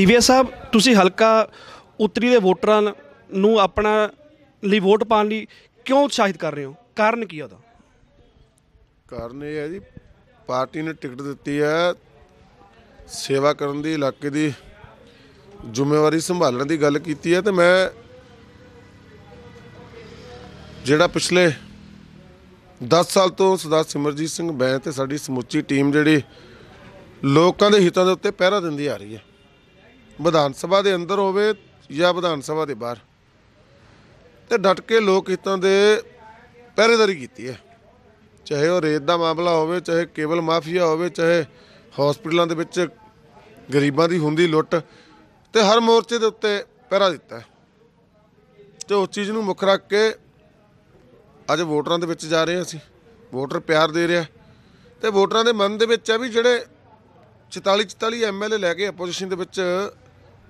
ਸੀਵੀਐਸ ਸਾਹਿਬ ਤੁਸੀਂ ਹਲਕਾ ਉਤਰੀ ਦੇ ਵੋਟਰਾਂ ਨੂੰ ਆਪਣਾ ਲਈ ਵੋਟ ਪਾਣ ਲਈ ਕਿਉਂ ਉਤਸ਼ਾਹਿਤ ਕਰ ਰਹੇ ਹੋ ਕਾਰਨ ਕੀ ਹੈ ਉਹਦਾ ਕਾਰਨ ਇਹ ਹੈ ਜੀ ਪਾਰਟੀ ਨੇ ਟਿਕਟ ਦਿੱਤੀ ਹੈ ਸੇਵਾ ਕਰਨ ਦੀ ਇਲਾਕੇ ਦੀ ਜ਼ਿੰਮੇਵਾਰੀ ਸੰਭਾਲਣ ਦੀ ਗੱਲ ਕੀਤੀ ਹੈ ਤੇ ਮੈਂ ਜਿਹੜਾ ਪਿਛਲੇ 10 ਸਾਲ ਤੋਂ ਸਰਦਾਰ ਸਿਮਰਜੀਤ ਸਿੰਘ ਬੈਂ ਤੇ ਸਾਡੀ ਸਮੁੱਚੀ ਟੀਮ ਜਿਹੜੀ ਲੋਕਾਂ ਦੇ ਹਿੱਤਾਂ ਦੇ ਉੱਤੇ ਪਹਿਰਾ ਦਿੰਦੀ ਆ ਰਹੀ ਹੈ ਵਿਧਾਨ ਸਭਾ ਦੇ ਅੰਦਰ ਹੋਵੇ ਜਾਂ ਵਿਧਾਨ ਸਭਾ ਦੇ ਬਾਹਰ ਤੇ ਡਟ ਕੇ ਲੋਕ ਹਿੱਤਾਂ ਦੇ ਪਹਿਰੇਦਾਰੀ ਕੀਤੀ ਹੈ ਚਾਹੇ ਉਹ ਰੇਤ ਦਾ ਮਾਮਲਾ ਹੋਵੇ ਚਾਹੇ ਕੇਬਲ ਮਾਫੀਆ ਹੋਵੇ ਚਾਹੇ ਹਸਪੀਟਲਾਂ ਦੇ ਵਿੱਚ ਗਰੀਬਾਂ ਦੀ ਹੁੰਦੀ ਲੁੱਟ ਤੇ ਹਰ ਮੋਰਚੇ ਦੇ ਉੱਤੇ ਪਹਿਰਾ ਦਿੱਤਾ ਤੇ ਉਸ ਚੀਜ਼ ਨੂੰ ਮੁੱਖ ਰੱਖ ਕੇ ਅੱਜ ਵੋਟਰਾਂ ਦੇ ਵਿੱਚ ਜਾ ਰਹੇ ਅਸੀਂ ਵੋਟਰ ਪਿਆਰ ਦੇ ਰਿਹਾ ਤੇ ਵੋਟਰਾਂ ਦੇ ਮਨ ਦੇ ਵਿੱਚ ਆ ਵੀ ਜਿਹੜੇ 44 44 ਐਮਐਲਏ ਲੈ ਕੇ ਆਪੋਜੀਸ਼ਨ ਦੇ ਵਿੱਚ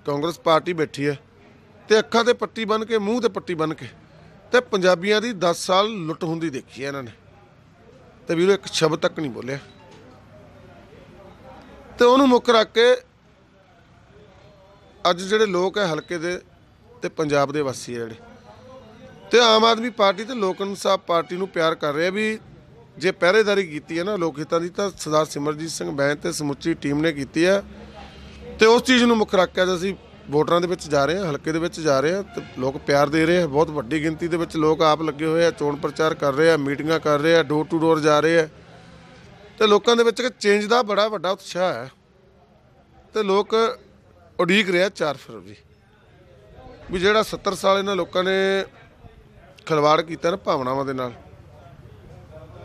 ਕਾਂਗਰਸ ਪਾਰਟੀ ਬੈਠੀ ਹੈ ਤੇ ਅੱਖਾਂ ਤੇ ਪੱਟੀ ਬੰਨ ਕੇ ਮੂੰਹ ਤੇ ਪੱਟੀ ਬੰਨ ਕੇ ਤੇ ਪੰਜਾਬੀਆਂ ਦੀ 10 ਸਾਲ ਲੁੱਟ ਹੁੰਦੀ ਦੇਖੀ ਇਹਨਾਂ ਨੇ ਤੇ ਵੀਰੋ ਇੱਕ ਸ਼ਬਦ ਤੱਕ ਨਹੀਂ ਬੋਲਿਆ ਤੇ ਉਹਨੂੰ ਮੁੱਕ ਰੱਖ ਕੇ ਅੱਜ ਜਿਹੜੇ ਲੋਕ ਹੈ ਹਲਕੇ ਦੇ ਤੇ ਪੰਜਾਬ ਦੇ ਵਾਸੀ ਹੈ ਜਿਹੜੇ ਤੇ ਆਮ ਆਦਮੀ ਪਾਰਟੀ ਤੇ ਲੋਕ ਇਨਸਾਫ ਪਾਰਟੀ ਨੂੰ ਪਿਆਰ ਕਰ ਰਿਹਾ ਵੀ ਜੇ ਪਹਿਰੇਦਾਰੀ ਕੀਤੀ ਹੈ ਨਾ ਲੋਕ ਹਿੱਤਾਂ ਦੀ ਤਾਂ ਸਰਦਾਰ ਸਿਮਰਜੀਤ ਸਿੰਘ ਬੈਂਤ ਤੇ ਸਮੁੱਚੀ ਟੀਮ ਨੇ ਕੀਤੀ ਹੈ ਤੇ ਉਸ ਚੀਜ਼ ਨੂੰ ਮੁੱਖ ਰੱਖ ਕੇ ਅਸੀਂ ਵੋਟਰਾਂ ਦੇ ਵਿੱਚ ਜਾ ਰਹੇ ਹਾਂ ਹਲਕੇ ਦੇ ਵਿੱਚ ਜਾ ਰਹੇ ਹਾਂ ਤੇ ਲੋਕ ਪਿਆਰ ਦੇ ਰਹੇ ਆ ਬਹੁਤ ਵੱਡੀ ਗਿਣਤੀ ਦੇ ਵਿੱਚ ਲੋਕ ਆਪ ਲੱਗੇ ਹੋਏ ਆ ਚੋਣ ਪ੍ਰਚਾਰ ਕਰ ਰਹੇ ਆ ਮੀਟਿੰਗਾਂ ਕਰ ਰਹੇ ਆ ਡੋਰ ਟੂ ਡੋਰ ਜਾ ਰਹੇ ਆ ਤੇ ਲੋਕਾਂ ਦੇ ਵਿੱਚ ਇੱਕ ਚੇਂਜ ਦਾ ਬੜਾ ਵੱਡਾ ਉਤਸ਼ਾਹ ਹੈ ਤੇ ਲੋਕ ਉਡੀਕ ਰਿਹਾ 4 ਫਰਵਰੀ ਵੀ ਜਿਹੜਾ 70 ਸਾਲ ਇਹਨਾਂ ਲੋਕਾਂ ਨੇ ਖਲਵਾੜ ਕੀਤਾ ਨਾ ਭਾਵਨਾਵਾਂ ਦੇ ਨਾਲ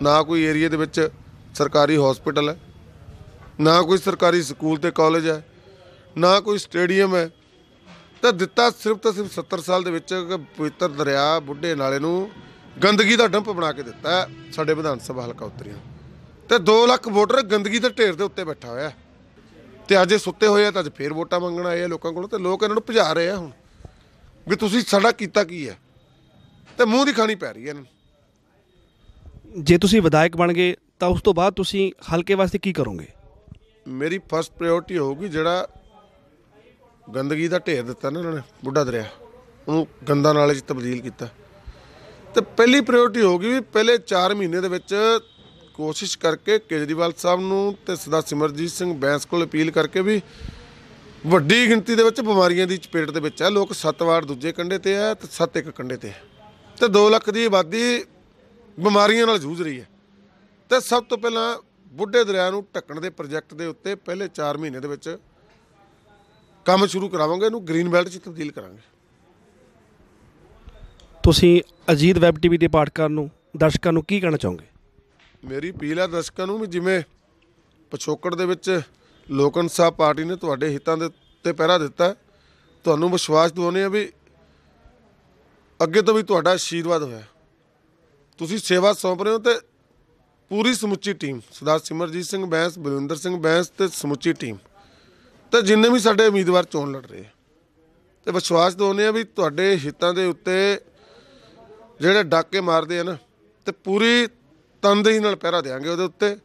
ਨਾ ਕੋਈ ਏਰੀਆ ਦੇ ਵਿੱਚ ਸਰਕਾਰੀ ਹਸਪੀਟਲ ਹੈ ਨਾ ਕੋਈ ਸਰਕਾਰੀ ਸਕੂਲ ਤੇ ਕਾਲਜ ਹੈ ਨਾ ਕੋਈ ਸਟੇਡੀਅਮ ਹੈ ਤਾਂ ਦਿੱਤਾ ਸਿਰਫ ਤਾਂ ਸਿਰਫ 70 ਸਾਲ ਦੇ ਵਿੱਚ ਪਵਿੱਤਰ ਦਰਿਆ ਬੁੱਢੇ ਨਾਲੇ ਨੂੰ ਗੰਦਗੀ ਦਾ ਡੰਪ ਬਣਾ ਕੇ ਦਿੱਤਾ ਸਾਡੇ ਵਿਧਾਨ ਸਭਾ ਹਲਕਾ ਉਤਰੀਆਂ ਤੇ 2 ਲੱਖ ਵੋਟਰ ਗੰਦਗੀ ਦੇ ਢੇਰ ਦੇ ਉੱਤੇ ਬੈਠਾ ਹੋਇਆ ਤੇ ਅੱਜ ਇਹ ਸੁੱਤੇ ਹੋਏ ਆ ਤਾਂ ਅੱਜ ਫੇਰ ਵੋਟਾਂ ਮੰਗਣ ਆਏ ਆ ਲੋਕਾਂ ਕੋਲ ਤੇ ਲੋਕ ਇਹਨਾਂ ਨੂੰ ਭਜਾ ਰਹੇ ਆ ਹੁਣ ਵੀ ਤੁਸੀਂ ਸਾਡਾ ਕੀਤਾ ਕੀ ਹੈ ਤੇ ਮੂੰਹ ਦੀ ਖਾਣੀ ਪੈ ਰਹੀ ਹੈ ਇਹਨਾਂ ਜੇ ਤੁਸੀਂ ਵਿਧਾਇਕ ਬਣ ਗਏ ਤਾਂ ਉਸ ਤੋਂ ਬਾਅਦ ਤੁਸੀਂ ਹਲਕੇ ਵਾਸਤੇ ਕੀ ਕਰੋਗੇ ਮੇਰੀ ਫਰਸਟ ਪ੍ਰਾਇੋਰਟੀ ਹੋਊਗੀ ਜਿਹੜਾ ਗੰਦਗੀ ਦਾ ਢੇਰ ਦਿੱਤਾ ਨਾ ਉਹਨਾਂ ਨੇ ਬੁੱਢਾ ਦਰਿਆ ਉਹਨੂੰ ਗੰਦਾ ਨਾਲੇ 'ਚ ਤਬਦੀਲ ਕੀਤਾ ਤੇ ਪਹਿਲੀ ਪ੍ਰਾਇੋਰਟੀ ਹੋ ਗਈ ਵੀ ਪਹਿਲੇ 4 ਮਹੀਨੇ ਦੇ ਵਿੱਚ ਕੋਸ਼ਿਸ਼ ਕਰਕੇ ਕੇਜਰੀਵਾਲ ਸਾਹਿਬ ਨੂੰ ਤੇ ਸਦਾ ਸਿਮਰਜੀਤ ਸਿੰਘ ਬੈਂਸ ਕੋਲ ਅਪੀਲ ਕਰਕੇ ਵੀ ਵੱਡੀ ਗਿਣਤੀ ਦੇ ਵਿੱਚ ਬਿਮਾਰੀਆਂ ਦੀ ਚਪੇਟ ਦੇ ਵਿੱਚ ਆ ਲੋਕ 7 ਵਾਰ ਦੂਜੇ ਕੰਡੇ ਤੇ ਆ ਤੇ 7 ਇੱਕ ਕੰਡੇ ਤੇ ਆ ਤੇ 2 ਲੱਖ ਦੀ ਆਬਾਦੀ ਬਿਮਾਰੀਆਂ ਨਾਲ ਜੂਝ ਰਹੀ ਹੈ ਤੇ ਸਭ ਤੋਂ ਪਹਿਲਾਂ ਬੁੱਢੇ ਦਰਿਆ ਨੂੰ ਢੱਕਣ ਦੇ ਪ੍ਰੋਜੈਕਟ ਦੇ ਉੱਤੇ ਪਹਿਲੇ 4 ਮਹੀਨੇ ਦੇ ਵਿੱਚ ਕੰਮ ਸ਼ੁਰੂ ਕਰਾਵਾਂਗੇ ਇਹਨੂੰ ਗ੍ਰੀਨ ਬੈਲਟ 'ਚ ਤਬਦੀਲ ਕਰਾਂਗੇ ਤੁਸੀਂ ਅਜੀਤ ਵੈਬ ਟੀਵੀ ਦੇ ਪਾਠਕਾਂ ਨੂੰ ਦਰਸ਼ਕਾਂ ਨੂੰ ਕੀ ਕਹਿਣਾ ਚਾਹੋਗੇ ਮੇਰੀ ਅਪੀਲ ਹੈ ਦਰਸ਼ਕਾਂ ਨੂੰ ਵੀ ਜਿਵੇਂ ਪਛੋਕੜ ਦੇ ਵਿੱਚ ਲੋਕਨ ਸਾਹਿਬ ਪਾਰਟੀ ਨੇ ਤੁਹਾਡੇ ਹਿੱਤਾਂ ਦੇ ਉੱਤੇ ਪਹਿਰਾ ਦਿੱਤਾ ਤੁਹਾਨੂੰ ਵਿਸ਼ਵਾਸ ਦਿਵਾਉਂਦੇ ਆ ਵੀ ਅੱਗੇ ਤੋਂ ਵੀ ਤੁਹਾਡਾ ਆਸ਼ੀਰਵਾਦ ਹੋਇਆ ਤੁਸੀਂ ਸੇਵਾ ਸੌਂਪ ਰਹੇ ਹੋ ਤੇ ਪੂਰੀ ਸਮੁੱਚੀ ਟੀਮ ਸਰਦਾਰ ਸਿਮਰਜੀਤ ਸਿੰਘ ਬੈਂਸ ਬਲਵਿੰਦਰ ਸਿੰਘ ਬੈਂਸ ਤੇ ਸਮੁੱਚੀ ਟੀਮ ਤੇ ਜਿੰਨੇ ਵੀ ਸਾਡੇ ਉਮੀਦਵਾਰ ਚੋਣ ਲੜ ਰਹੇ ਆ ਤੇ ਵਿਸ਼ਵਾਸ ਦਿਵਾਉਂਦੇ ਆ ਵੀ ਤੁਹਾਡੇ ਹਿੱਤਾਂ ਦੇ ਉੱਤੇ ਜਿਹੜੇ ਡਾਕੇ ਮਾਰਦੇ ਆ ਨਾ ਤੇ ਪੂਰੀ ਤਨਦੇਹੀ ਨਾਲ ਪਹਿਰਾ ਦੇਾਂਗੇ ਉਹਦੇ ਉੱਤੇ